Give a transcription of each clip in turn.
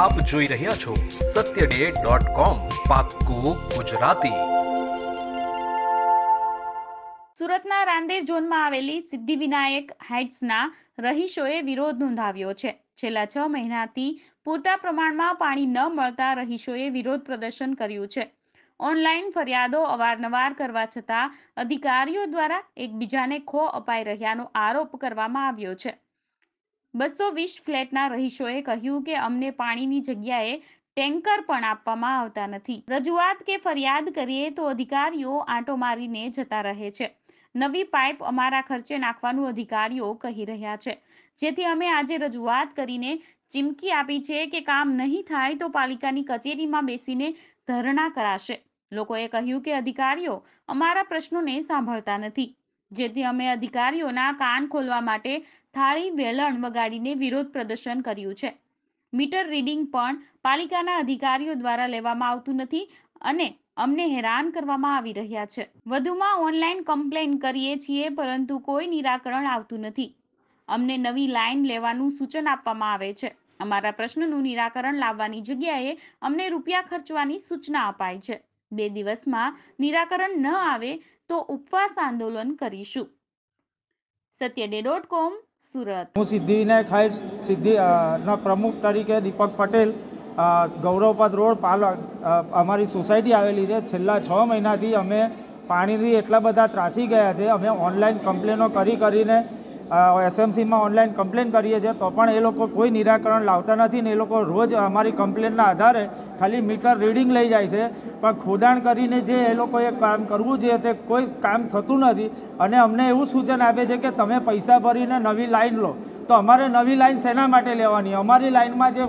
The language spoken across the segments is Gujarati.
આપ જોઈ રહ્યા છો સત્ય ડોટ કોમ પાક્કું ગુજરાતી સુરતના રાંદેર ઝોનમાં આવેલી સિદ્ધિવિનાયક હાઇટ્સના રહીશોએ વિરોધ નોંધાવ્યો છે છેલ્લા છ મહિનાથી પૂરતા પ્રમાણમાં પાણી ન મળતા રહીશોએ વિરોધ પ્રદર્શન કર્યું છે ઓનલાઈન ફરિયાદો અવારનવાર કરવા છતાં અધિકારીઓ દ્વારા એકબીજાને ખો અપાઈ રહ્યાનો આરોપ કરવામાં આવ્યો છે બસો વીસ ફ્લેટના રહીશોએ કહ્યું કે અમને પાણીની જગ્યાએ ટેન્કર પણ આપવામાં આવતા નથી રજૂઆત કે ફરિયાદ કરીએ તો અધિકારીઓ આંટો મારીને જતા રહે છે નવી પાઇપ અમારા ખર્ચે નાખવાનું અધિકારીઓ કહી રહ્યા છે જેથી અમે આજે રજૂઆત કરીને ચીમકી આપી છે કે કામ નહીં થાય તો પાલિકાની કચેરીમાં બેસીને ધરણા કરાશે લોકોએ કહ્યું કે અધિકારીઓ અમારા પ્રશ્નોને સાંભળતા નથી જેથી અમે અધિકારીઓના કાન ખોલવા માટે થાળી વેલણ વગાડીને વિરોધ પ્રદર્શન કર્યું છે મીટર રીડિંગ પણ પાલિકાના અધિકારીઓ દ્વારા લેવામાં આવતું નથી અને અમને હેરાન કરવામાં આવી રહ્યા છે વધુમાં ઓનલાઈન કમ્પ્લેન કરીએ છીએ પરંતુ કોઈ નિરાકરણ આવતું નથી અમને નવી લાઈન લેવાનું સૂચન આપવામાં આવે છે અમારા પ્રશ્નનું નિરાકરણ લાવવાની જગ્યાએ અમને રૂપિયા ખર્ચવાની સૂચના અપાય છે બે દિવસમાં નિરાકરણ ન આવે તો ઉપવાસ આંદોલન કરીશું સત્યડે ડોટ કોમ સુરત હું સિદ્ધિવિનાયક હાઇટ્સ સિદ્ધિ ના પ્રમુખ તરીકે દીપક પટેલ ગૌરવપદ રોડ પાલન અમારી સોસાયટી આવેલી છે છેલ્લા છ મહિનાથી અમે પાણીથી એટલા બધા ત્રાસી ગયા છે અમે ઓનલાઈન કમ્પ્લેનો કરી કરીને એસએમસીમાં ઓનલાઈન કમ્પ્લેન કરીએ છીએ તો પણ એ લોકો કોઈ નિરાકરણ લાવતા નથી ને એ લોકો રોજ અમારી કમ્પ્લેનના આધારે ખાલી મીટર રીડિંગ લઈ જાય છે પણ ખોદાણ કરીને જે એ લોકોએ કામ કરવું જોઈએ તે કોઈ કામ થતું નથી અને અમને એવું સૂચન આપે છે કે તમે પૈસા ભરીને નવી લાઈન લો તો અમારે નવી લાઈન શેના માટે લેવાની અમારી લાઈનમાં જે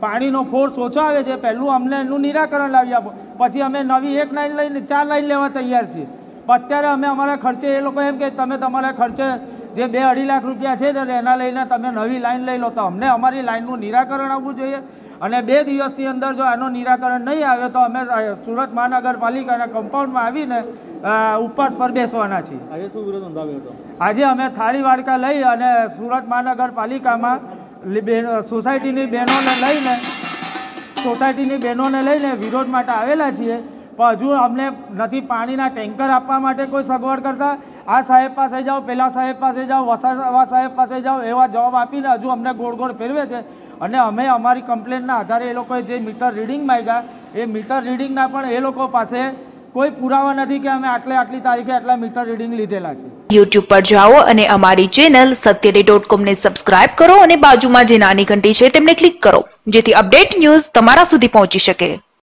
પાણીનો ફોર્સ ઓછો આવે છે પહેલું અમને એનું નિરાકરણ લાવી આપો પછી અમે નવી એક લાઈન લઈને ચાર લાઈન લેવા તૈયાર છીએ અત્યારે અમે અમારા ખર્ચે એ લોકો એમ કે તમે તમારા ખર્ચે જે બે અઢી લાખ રૂપિયા છે તો એના લઈને તમે નવી લાઈન લઈ લો તો અમને અમારી લાઈનનું નિરાકરણ આવવું જોઈએ અને બે દિવસની અંદર જો આનું નિરાકરણ નહીં આવે તો અમે સુરત મહાનગરપાલિકાના કમ્પાઉન્ડમાં આવીને ઉપવાસ પર બેસવાના છીએ આજે અમે થાળી વાડકા લઈ અને સુરત મહાનગરપાલિકામાં સોસાયટીની બહેનોને લઈને સોસાયટીની બહેનોને લઈને વિરોધ માટે આવેલા છીએ પણ હજુ અમને નથી પાણીના ટેન્કર આપવા માટે કોઈ સગવડ કરતા આ સાહેબ પાસે જાઓ પેલા સાહેબ પાસે જાઓ વસાવા સાહેબ પાસે જાઓ એવા જવાબ આપીને હજુ અમને ગોળ ગોળ ફેરવે છે અને અમે અમારી કમ્પ્લેનના આધારે એ લોકોએ જે મીટર રીડિંગ માંગ્યા એ મીટર રીડિંગના પણ એ લોકો પાસે કોઈ પુરાવા નથી કે અમે આટલે આટલી તારીખે આટલા મીટર રીડિંગ લીધેલા છે યુટ્યુબ પર જાઓ અને અમારી ચેનલ સત્યડે ડોટ કોમને સબસ્ક્રાઇબ કરો અને બાજુમાં જે નાની ઘંટી છે તેમને ક્લિક કરો જેથી અપડેટ ન્યૂઝ તમારા સુધી પહોંચી શકે